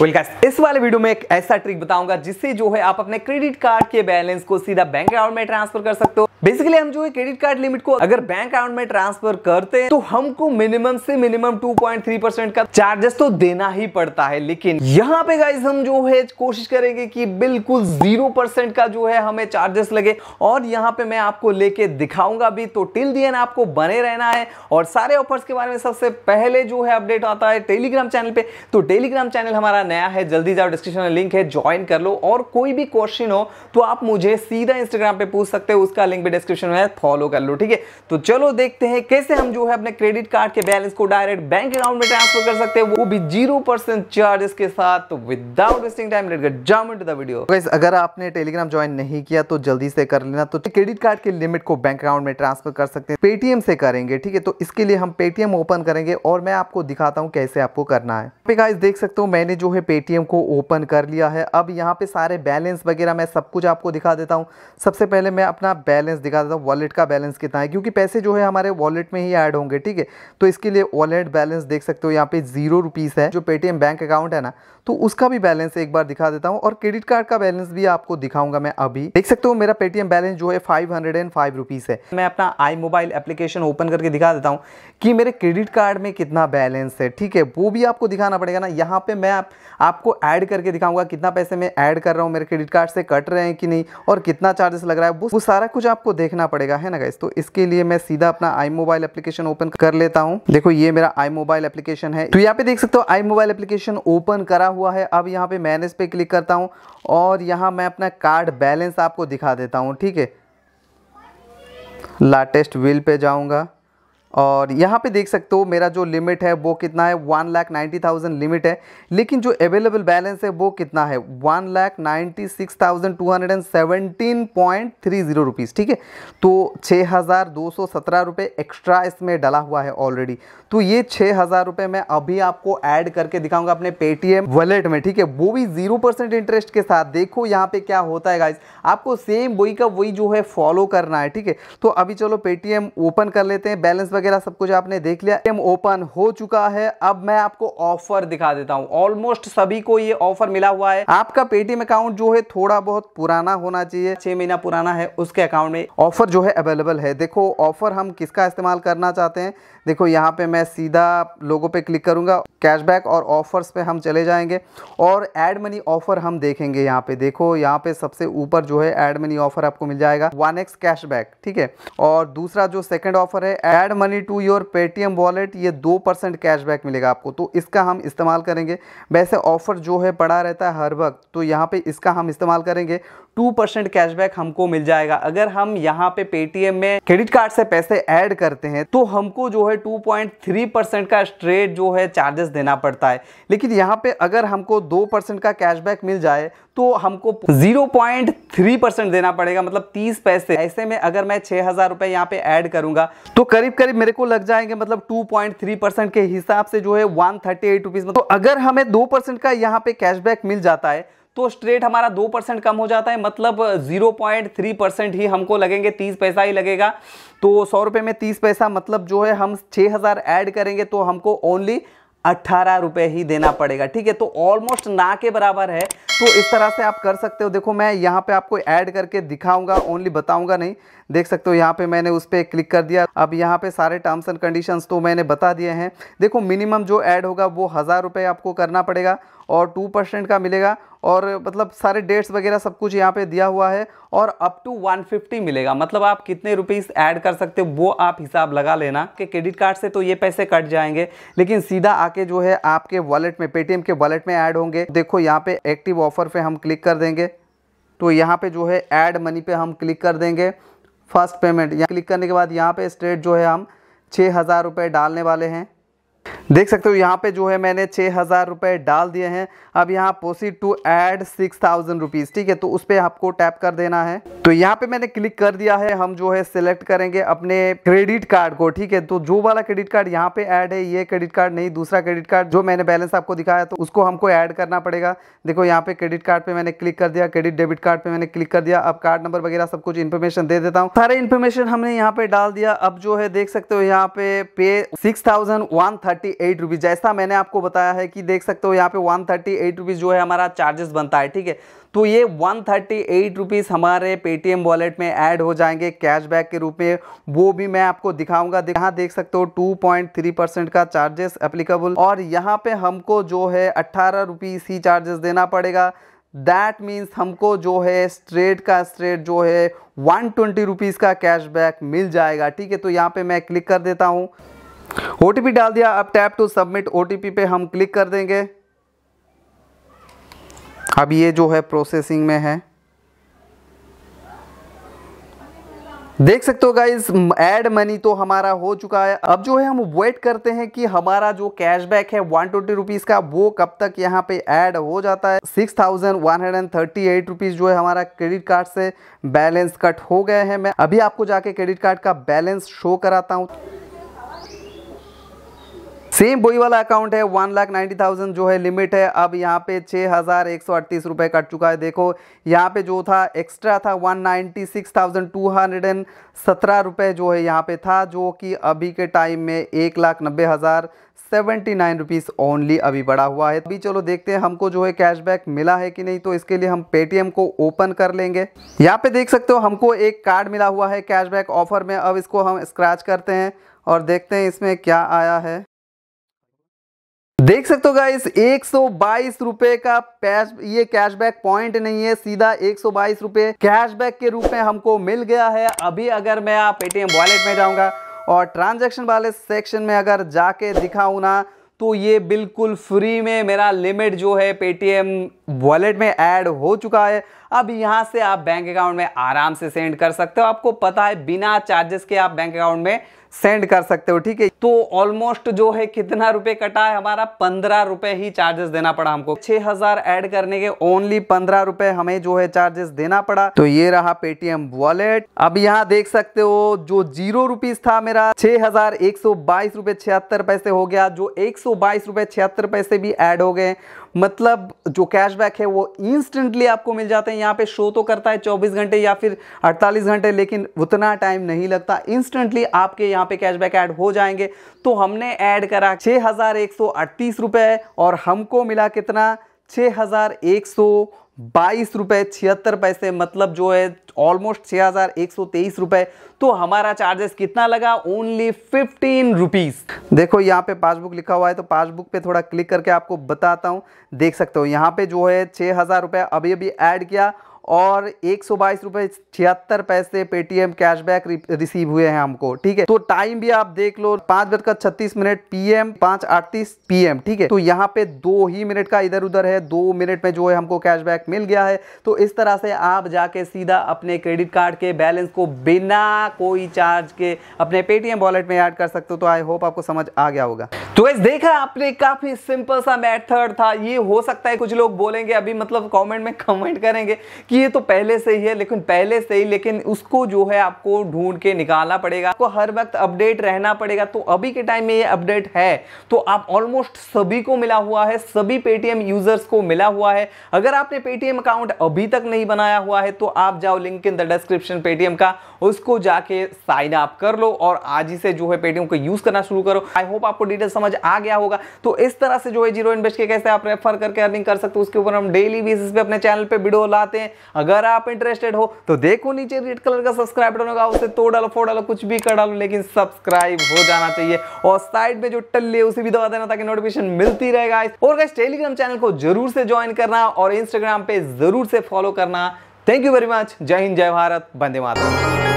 well guys, इस वाले video में एक ऐसा ट्रिक बताऊंगा जिससे जो है आप अपने क्रेडिट कार्ड के बैलेंस को सीधा बैंक अकाउंट में ट्रांसफर कर सकते हो बेसिकली हम जो है क्रेडिट कार्ड लिमिट को अगर बैंक अकाउंट में ट्रांसफर करते हैं तो हमको मिनिमम से मिनिमम 2.3 परसेंट का चार्जेस तो देना ही पड़ता है लेकिन यहाँ पे गाइज हम जो है कोशिश करेंगे कि बिल्कुल जीरो परसेंट का जो है हमें चार्जेस लगे और यहाँ पे मैं आपको लेके दिखाऊंगा भी तो टिल दी आपको बने रहना है और सारे ऑफर्स के बारे में सबसे पहले जो है अपडेट आता है टेलीग्राम चैनल पे तो टेलीग्राम चैनल हमारा नया है जल्दी जाओ डिस्क्रिप्शन में लिंक है ज्वाइन कर लो और कोई भी क्वेश्चन हो तो आप मुझे सीधा इंस्टाग्राम पे पूछ सकते हो उसका लिंक भी डिस्क्रिप्शन में फॉलो कर लो ठीक है तो चलो देखते हैं कैसे हम जो है अपने क्रेडिट कार्ड के बैलेंस को डायरेक्ट बैंक अकाउंट में ट्रांसफर कर सकते हैं वो भी जीरो परसेंट चार्जेस के साथ तो without wasting time let jump into the video अगर आपने टेलीग्राम ज्वाइन नहीं किया तो जल्दी से कर लेना तो क्रेडिट कार्ड के लिमिट को बैंक अकाउंट में ट्रांसफर कर सकते हैं पेटीएम से करेंगे ठीक है तो इसके लिए हम पेटीएम ओपन करेंगे और मैं आपको दिखाता हूँ कैसे आपको करना है पे गाइस देख सकते हो मैंने जो है पेटीएम को ओपन कर लिया है अब यहाँ पे सारे बैलेंस वगैरह मैं सब कुछ आपको दिखा देता हूँ सबसे पहले मैं अपना बैलेंस बैलेंस दिखा देता हूँ वॉलेट का बैलेंस कितना है क्योंकि पैसे जो है हमारे वॉलेट में ही ऐड होंगे ठीक है तो इसके लिए वॉलेट बैलेंस देख सकते हो यहाँ पे जीरो रुपीज़ है जो पेटीएम बैंक अकाउंट है ना तो उसका भी बैलेंस एक बार दिखा देता हूँ और क्रेडिट कार्ड का बैलेंस भी आपको दिखाऊंगा मैं अभी देख सकते हो मेरा पेटीएम बैलेंस जो है five hundred and five rupees है मैं अपना आई मोबाइल एप्लीकेशन ओपन करके दिखा देता हूँ कि मेरे क्रेडिट कार्ड में कितना बैलेंस है ठीक है वो भी आपको दिखाना पड़ेगा ना यहाँ पे मैं आप, आपको ऐड करके दिखाऊंगा कितना पैसे मैं ऐड कर रहा हूँ मेरे क्रेडिट कार्ड से कट रहे हैं कि नहीं और कितना चार्जेस लग रहा है वो सारा कुछ आप आपको देखना पड़ेगा है ना गाइस तो इसके लिए मैं सीधा अपना आई मोबाइल एप्लीकेशन ओपन कर लेता हूँ देखो ये मेरा आई मोबाइल एप्लीकेशन है तो यहाँ पे देख सकते हो आई मोबाइल एप्लीकेशन ओपन करा हुआ है अब यहाँ पे मैनेज पे क्लिक करता हूँ और यहाँ मैं अपना कार्ड बैलेंस आपको दिखा देता हूँ ठीक है लाटेस्ट विल पे जाऊंगा और यहाँ पे देख सकते हो मेरा जो लिमिट है वो कितना है one lakh ninety thousand limit है लेकिन जो अवेलेबल बैलेंस है वो कितना है one lakh ninety six thousand two hundred and seventeen point three zero rupees ठीक है तो छः हज़ार दो सौ सत्रह रुपये एक्स्ट्रा इसमें डला हुआ है ऑलरेडी तो ये छः हज़ार रुपये मैं अभी आपको ऐड करके दिखाऊंगा अपने पेटीएम वॉलेट में ठीक है वो भी जीरो परसेंट इंटरेस्ट के साथ देखो यहाँ पे क्या होता है गाइज आपको सेम वही का वही जो है फॉलो करना है ठीक है तो अभी चलो पेटीएम ओपन कर लेते हैं बैलेंस वगैरह वगैरह सब कुछ आपने देख लिया गेम ओपन हो चुका है अब मैं आपको ऑफर दिखा देता हूँ ऑलमोस्ट सभी को ये ऑफर मिला हुआ है आपका पेटीएम अकाउंट जो है थोड़ा बहुत पुराना होना चाहिए छह महीना पुराना है उसके अकाउंट में ऑफर जो है अवेलेबल है देखो ऑफर हम किसका इस्तेमाल करना चाहते हैं देखो यहाँ पे मैं सीधा लोगों पे क्लिक करूँगा कैशबैक और ऑफ़र्स पे हम चले जाएंगे और एड मनी ऑफ़र हम देखेंगे यहाँ पे देखो यहाँ पे सबसे ऊपर जो है एड मनी ऑफ़र आपको मिल जाएगा वन एक्स कैशबैक ठीक है और दूसरा जो सेकेंड ऑफ़र है add money to your Paytm wallet ये दो परसेंट कैशबैक मिलेगा आपको तो इसका हम इस्तेमाल करेंगे वैसे ऑफ़र जो है पड़ा रहता है हर वक्त तो यहाँ पे इसका हम इस्तेमाल करेंगे टू परसेंट कैशबैक हमको मिल जाएगा अगर हम यहाँ पे पेटीएम में क्रेडिट कार्ड से पैसे ऐड करते हैं तो हमको जो है हमें 2.3 परसेंट का स्ट्रेट जो है चार्जेस देना पड़ता है लेकिन यहाँ पे अगर हमको 2 परसेंट का कैशबैक मिल जाए तो हमको 0.3 परसेंट देना पड़ेगा मतलब 30 पैसे ऐसे में अगर मैं छः हज़ार रुपये यहाँ पर ऐड करूँगा तो करीब करीब मेरे को लग जाएंगे मतलब 2.3 परसेंट के हिसाब से जो है वन थर्टी मतलब तो अगर हमें दो का यहाँ पर कैशबैक मिल जाता है तो स्ट्रेट हमारा दो परसेंट कम हो जाता है मतलब जीरो पॉइंट थ्री परसेंट ही हमको लगेंगे तीस पैसा ही लगेगा तो सौ रुपये में तीस पैसा मतलब जो है हम छः हज़ार ऐड करेंगे तो हमको ओनली अट्ठारह रुपये ही देना पड़ेगा ठीक है तो ऑलमोस्ट ना के बराबर है तो इस तरह से आप कर सकते हो देखो मैं यहाँ पे आपको ऐड करके दिखाऊंगा ओनली बताऊंगा नहीं देख सकते हो यहाँ पे मैंने उस पर क्लिक कर दिया अब यहाँ पे सारे टर्म्स एंड कंडीशंस तो मैंने बता दिए हैं देखो मिनिमम जो ऐड होगा वो हज़ार रुपये आपको करना पड़ेगा और टू परसेंट का मिलेगा और मतलब सारे डेट्स वगैरह सब कुछ यहाँ पे दिया हुआ है और अप टू 150 मिलेगा मतलब आप कितने रुपीस ऐड कर सकते हो वो आप हिसाब लगा लेना कि क्रेडिट कार्ड से तो ये पैसे कट जाएंगे लेकिन सीधा आके जो है आपके वॉलेट में पेटीएम के वॉलेट में ऐड होंगे देखो यहाँ पे एक्टिव ऑफर पे हम क्लिक कर देंगे तो यहाँ पे जो है ऐड मनी पे हम क्लिक कर देंगे फर्स्ट पेमेंट यहाँ क्लिक करने के बाद यहाँ पे स्ट्रेट जो है हम छः हज़ार रुपये डालने वाले हैं देख सकते हो यहाँ पे जो है मैंने छः हज़ार रुपये डाल दिए हैं अब यहाँ पोसी to add six thousand rupees ठीक है तो उस पर आपको टैप कर देना है तो यहाँ पे मैंने क्लिक कर दिया है हम जो है सेलेक्ट करेंगे अपने क्रेडिट कार्ड को ठीक है तो जो वाला क्रेडिट कार्ड यहाँ पे ऐड है ये क्रेडिट कार्ड नहीं दूसरा क्रेडिट कार्ड जो मैंने बैलेंस आपको दिखाया तो उसको हमको ऐड करना पड़ेगा देखो यहाँ पे क्रेडिट कार्ड पर मैंने क्लिक कर दिया क्रेडिट डेबिट कार्ड पर मैंने क्लिक कर दिया अब कार्ड नंबर वगैरह सब कुछ इन्फॉर्मेशन दे देता हूँ सारे इन्फॉर्मेशन हमने यहाँ पे डाल दिया अब जो है देख सकते हो यहाँ पे पे सिक्स थाउजेंड वन 138 रुपीज़ जैसा मैंने आपको बताया है कि देख सकते हो यहाँ पे 138 थर्टी एट जो है हमारा चार्जेस बनता है ठीक है तो ये 138 थर्टी हमारे पेटीएम वॉलेट में ऐड हो जाएंगे कैशबैक के रूप में वो भी मैं आपको दिखाऊंगा यहाँ देख सकते हो 2.3 परसेंट का चार्जेस एप्लीकेबल और यहाँ पे हमको जो है अट्ठारह रुपीज़ ही चार्जेस देना पड़ेगा दैट मीन्स हमको जो है स्ट्रेट का स्ट्रेट जो है वन ट्वेंटी का कैशबैक मिल जाएगा ठीक है तो यहाँ पे मैं क्लिक कर देता हूँ ओ डाल दिया अब टैप टू सबमिट ओ पे हम क्लिक कर देंगे अब ये जो है प्रोसेसिंग में है देख सकते हो गाइज एड मनी तो हमारा हो चुका है अब जो है हम वेट करते हैं कि हमारा जो कैशबैक है वन ट्वेंटी रुपीज़ का वो कब तक यहाँ पे ऐड हो जाता है six thousand one hundred and thirty eight rupees जो है हमारा क्रेडिट कार्ड से बैलेंस कट हो गए हैं मैं अभी आपको जाके क्रेडिट कार्ड का बैलेंस शो कराता हूँ सेम वही वाला अकाउंट है वन लाख नाइन्टी थाउजेंड जो है लिमिट है अब यहाँ पे छः हज़ार एक सौ अड़तीस रुपये कट चुका है देखो यहाँ पे जो था एक्स्ट्रा था one ninety six thousand two hundred and सत्रह रुपये जो है यहाँ पे था जो कि अभी के टाइम में एक लाख नब्बे हज़ार सेवेंटी नाइन रुपीज़ ओनली अभी बढ़ा हुआ है अभी चलो देखते हैं हमको जो है कैशबैक मिला है कि नहीं तो इसके लिए हम पेटीएम को ओपन कर लेंगे यहाँ पे देख सकते हो हमको एक कार्ड मिला हुआ है कैशबैक ऑफर में अब इसको हम स्क्रैच करते हैं और देखते हैं इसमें क्या आया है देख सकते हो गाइस एक सौ का कैश ये कैशबैक पॉइंट नहीं है सीधा एक सौ कैशबैक के रूप में हमको मिल गया है अभी अगर मैं आप पेटीएम वॉलेट में जाऊंगा और ट्रांजैक्शन वाले सेक्शन में अगर जाके दिखाऊँ ना तो ये बिल्कुल फ्री में मेरा लिमिट जो है पेटीएम वॉलेट में ऐड हो चुका है अब यहाँ से आप बैंक अकाउंट में आराम से सेंड कर सकते हो आपको पता है बिना चार्जेस के आप बैंक अकाउंट में सेंड कर सकते हो ठीक है तो ऑलमोस्ट जो है कितना रुपए कटा है हमारा पंद्रह रुपए ही चार्जेस देना पड़ा हमको छह हजार एड करने के ओनली पंद्रह रुपए हमें जो है चार्जेस देना पड़ा तो ये रहा पेटीएम वॉलेट अब यहाँ देख सकते हो जो जीरो रुपीज था मेरा छह हजार एक सौ बाईस रुपए छिहत्तर पैसे हो गया जो एक सौ बाईस रुपए छिहत्तर पैसे भी एड हो गए मतलब जो कैशबैक है वो इंस्टेंटली आपको मिल जाते हैं यहाँ पे शो तो करता है 24 घंटे या फिर 48 घंटे लेकिन उतना टाइम नहीं लगता इंस्टेंटली आपके यहाँ पे कैशबैक ऐड हो जाएंगे तो हमने ऐड करा छः हज़ार एक सौ अड़तीस रुपये और हमको मिला कितना छः हज़ार एक सौ बाईस रुपये छिहत्तर पैसे मतलब जो है ऑलमोस्ट छः हज़ार एक सौ तेईस रुपये तो हमारा चार्जेस कितना लगा ओनली फिफ्टीन रुपीज़ देखो यहाँ पे पासबुक लिखा हुआ है तो पासबुक पे थोड़ा क्लिक करके आपको बताता हूँ देख सकते हो यहाँ पे जो है छः हज़ार रुपये अभी अभी ऐड किया और एक सौ बाईस रुपये छिहत्तर पैसे पेटीएम कैशबैक रिसीव हुए हैं हमको ठीक है तो टाइम भी आप देख लो पांच बजकर छत्तीस मिनट पीएम पांच अड़तीस पीएम ठीक है तो यहाँ पे दो ही मिनट का इधर उधर है दो मिनट में जो है हमको कैशबैक मिल गया है तो इस तरह से आप जाके सीधा अपने क्रेडिट कार्ड के बैलेंस को बिना कोई चार्ज के अपने पेटीएम वॉलेट में ऐड कर सकते हो तो आई होप आपको समझ आ गया होगा तो इस देखा आपने काफी सिंपल सा मेथड था ये हो सकता है कुछ लोग बोलेंगे अभी मतलब कमेंट में कमेंट करेंगे कि ये तो पहले से ही है लेकिन पहले से ही लेकिन उसको जो है आपको ढूंढ के निकालना पड़ेगा आपको हर वक्त अपडेट रहना पड़ेगा तो अभी के टाइम में ये अपडेट है तो आप ऑलमोस्ट सभी को मिला हुआ है सभी पेटीएम यूजर्स को मिला हुआ है अगर आपने पेटीएम अकाउंट अभी तक नहीं बनाया हुआ है तो आप जाओ link in the description Paytm का उसको जाके साइन अप कर लो और आज ही से जो है पेटीएम को यूज करना शुरू करो आई होप आपको डिटेल समझ आ गया होगा तो इस तरह से जो है जीरो इन्वेस्ट के कैसे आप रेफर करके अर्निंग कर सकते हो उसके ऊपर हम डेली बेसिस पे अपने चैनल पर वीडियो लाते हैं अगर आप इंटरेस्टेड हो तो देखो नीचे रेड कलर का सब्सक्राइब बटन होगा उसे तोड़ डालो फोड़ डालो कुछ भी कर डालो लेकिन सब्सक्राइब हो जाना चाहिए और साइड में जो टल्ली है उसे भी दबा देना ताकि नोटिफिकेशन मिलती रहेगा और गाइस टेलीग्राम चैनल को जरूर से ज्वाइन करना और इंस्टाग्राम पे जरूर से फॉलो करना थैंक यू वेरी मच जय हिंद जय भारत बंदे मातरम